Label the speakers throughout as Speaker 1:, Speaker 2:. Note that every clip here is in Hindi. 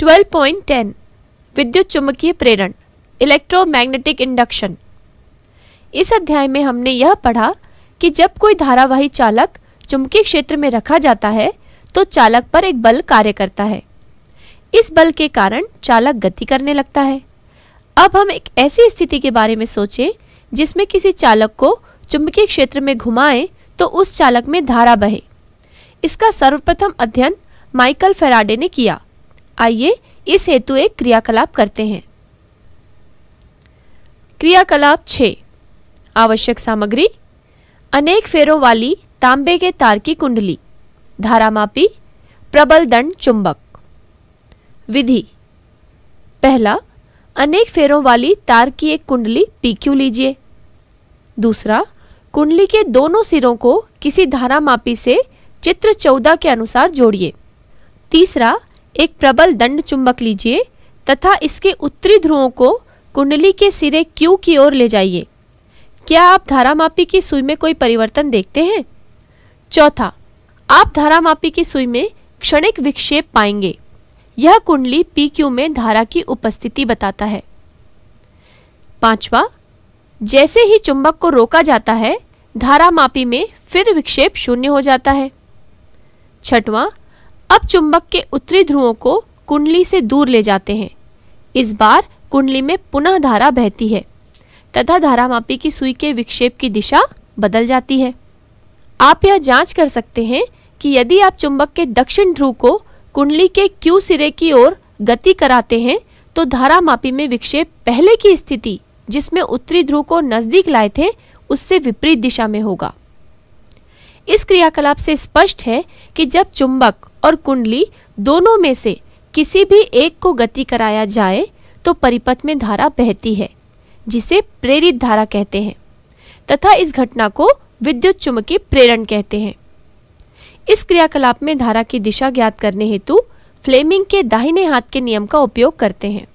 Speaker 1: 12.10 विद्युत चुंबकीय प्रेरण इलेक्ट्रोमैग्नेटिक इंडक्शन इस अध्याय में हमने यह पढ़ा कि जब कोई धारावाही चालक चुंबकीय क्षेत्र में रखा जाता है तो चालक पर एक बल कार्य करता है इस बल के कारण चालक गति करने लगता है अब हम एक ऐसी स्थिति के बारे में सोचें जिसमें किसी चालक को चुंबकीय क्षेत्र में घुमाएं तो उस चालक में धारा बहे इसका सर्वप्रथम अध्ययन माइकल फेराडे ने किया आइए इस हेतु एक क्रियाकलाप करते हैं क्रियाकलाप छ आवश्यक सामग्री अनेक फेरों वाली तांबे के तार की कुंडली धारामापी प्रबल दंड चुंबक विधि पहला अनेक फेरों वाली तार की एक कुंडली क्यू लीजिए दूसरा कुंडली के दोनों सिरों को किसी धारामापी से चित्र चौदह के अनुसार जोड़िए तीसरा एक प्रबल दंड चुंबक लीजिए तथा इसके उत्तरी ध्रुवों को कुंडली के सिरे क्यू की ओर ले जाइए क्या आप धारामापी की सुई में कोई परिवर्तन देखते हैं चौथा आप धारामापी की सुई में क्षणिक विक्षेप पाएंगे यह कुंडली पी क्यू में धारा की उपस्थिति बताता है पांचवा जैसे ही चुंबक को रोका जाता है धारामापी में फिर विक्षेप शून्य हो जाता है छठवां अब चुंबक के उत्तरी ध्रुवों को कुंडली से दूर ले जाते हैं इस बार कुंडली में पुनः धारा बहती है तथा धारामापी की सुई के विक्षेप की दिशा बदल जाती है आप यह जांच कर सकते हैं कि यदि आप चुंबक के दक्षिण ध्रुव को कुंडली के क्यू सिरे की ओर गति कराते हैं तो धारा मापी में विक्षेप पहले की स्थिति जिसमें उत्तरी ध्रुव को नजदीक लाए थे उससे विपरीत दिशा में होगा इस क्रियाकलाप से स्पष्ट है कि जब चुंबक और कुंडली दोनों में से किसी भी एक को गति कराया जाए तो परिपथ में धारा बहती है जिसे प्रेरित धारा कहते हैं तथा इस घटना को विद्युत चुंबकीय प्रेरण कहते हैं इस क्रियाकलाप में धारा की दिशा ज्ञात करने हेतु फ्लेमिंग के दाहिने हाथ के नियम का उपयोग करते हैं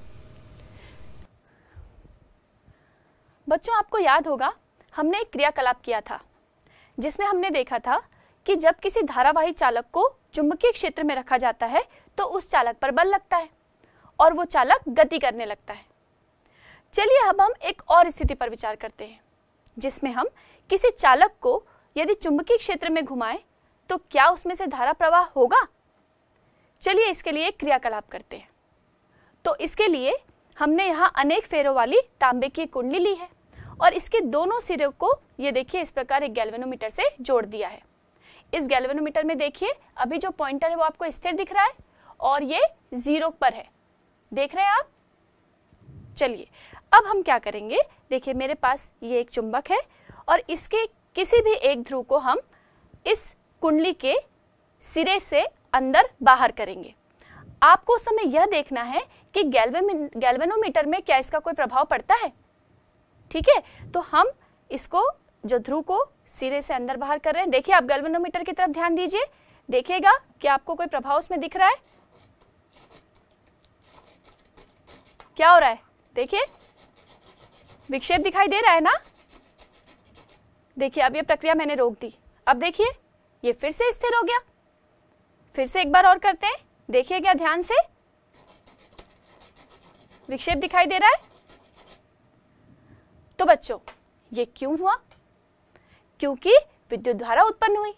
Speaker 1: बच्चों आपको याद होगा हमने एक क्रियाकलाप किया था जिसमें हमने देखा था कि जब किसी धारावाही चालक को चुंबकीय क्षेत्र में रखा जाता है तो उस चालक पर बल लगता है और वो चालक गति करने लगता है चलिए अब हम एक और स्थिति पर विचार करते हैं जिसमें हम किसी चालक को यदि चुंबकीय क्षेत्र में घुमाएं तो क्या उसमें से धारा प्रवाह होगा चलिए इसके लिए एक क्रियाकलाप करते हैं तो इसके लिए हमने यहाँ अनेक फेरों वाली तांबे की कुंडली ली है और इसके दोनों सिरों को ये देखिए इस प्रकार एक गैल्वेनोमीटर से जोड़ दिया है इस गैल्वेनोमीटर में देखिए अभी जो पॉइंटर है वो आपको स्थिर दिख रहा है और ये जीरो पर है देख रहे हैं आप चलिए अब हम क्या करेंगे देखिए मेरे पास ये एक चुंबक है और इसके किसी भी एक ध्रुव को हम इस कुंडली के सिरे से अंदर बाहर करेंगे आपको उस समय यह देखना है कि गैल्वेन गैल्वेनोमीटर में क्या इसका कोई प्रभाव पड़ता है ठीक है तो हम इसको जो ध्रुव को सिरे से अंदर बाहर कर रहे हैं देखिए आप गल्वनोमीटर की तरफ ध्यान दीजिए देखिएगा कि आपको कोई प्रभाव उसमें दिख रहा है क्या हो रहा है देखिए विक्षेप दिखाई दे रहा है ना देखिए अब यह प्रक्रिया मैंने रोक दी अब देखिए ये फिर से स्थिर हो गया फिर से एक बार और करते हैं देखिए क्या ध्यान से विक्षेप दिखाई दे रहा है तो बच्चों ये क्यों हुआ क्योंकि विद्युत धारा उत्पन्न हुई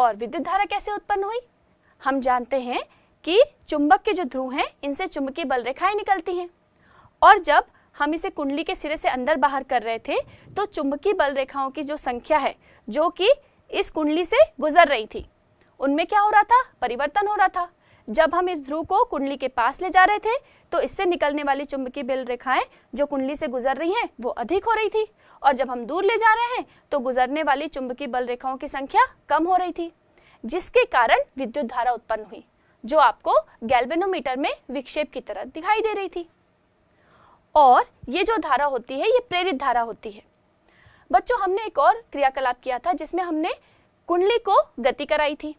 Speaker 1: और विद्युत धारा कैसे उत्पन्न हुई हम जानते हैं कि चुंबक के जो ध्रुव हैं इनसे चुंबकीय बल रेखाएं निकलती हैं और जब हम इसे कुंडली के सिरे से अंदर बाहर कर रहे थे तो चुंबकीय बल रेखाओं की जो संख्या है जो कि इस कुंडली से गुजर रही थी उनमें क्या हो रहा था परिवर्तन हो रहा था जब हम इस ध्रुव को कुंडली के पास ले जा रहे थे तो इससे निकलने वाली चुंबकीय बल रेखाएं जो कुंडली से गुजर रही हैं वो अधिक हो रही थी और जब हम दूर ले जा रहे हैं तो गुजरने वाली चुंबकीय बल रेखाओं की संख्या कम हो रही थी जिसके कारण विद्युत धारा उत्पन्न हुई जो आपको गैल्वेनोमीटर में विक्षेप की तरह दिखाई दे रही थी और ये जो धारा होती है ये प्रेरित धारा होती है बच्चों हमने एक और क्रियाकलाप किया था जिसमें हमने कुंडली को गति कराई थी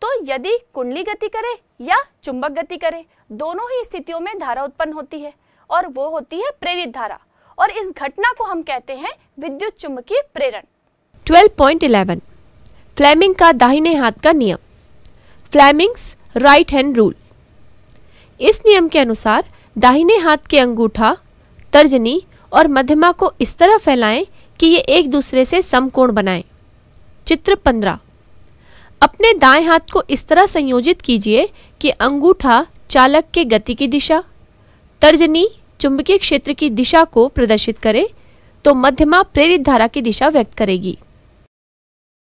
Speaker 1: तो यदि कुंडली गति करे या चुंबक गति करे दोनों ही स्थितियों में धारा उत्पन्न होती है और वो होती है प्रेरित धारा और इस घटना को हम कहते हैं विद्युत चुंबकीय प्रेरण 12.11 फ्लेमिंग का दाहिने हाथ का नियम फ्लेमिंग्स राइट हैंड रूल इस नियम के अनुसार दाहिने हाथ के अंगूठा तर्जनी और मध्यमा को इस तरह फैलाएं कि ये एक दूसरे से समकोण बनाएं। चित्र 15 अपने दाएं हाथ को इस तरह संयोजित कीजिए कि अंगूठा चालक के गति की दिशा तर्जनी चुंबकीय क्षेत्र की दिशा को प्रदर्शित करे तो मध्यमा प्रेरित धारा की दिशा व्यक्त करेगी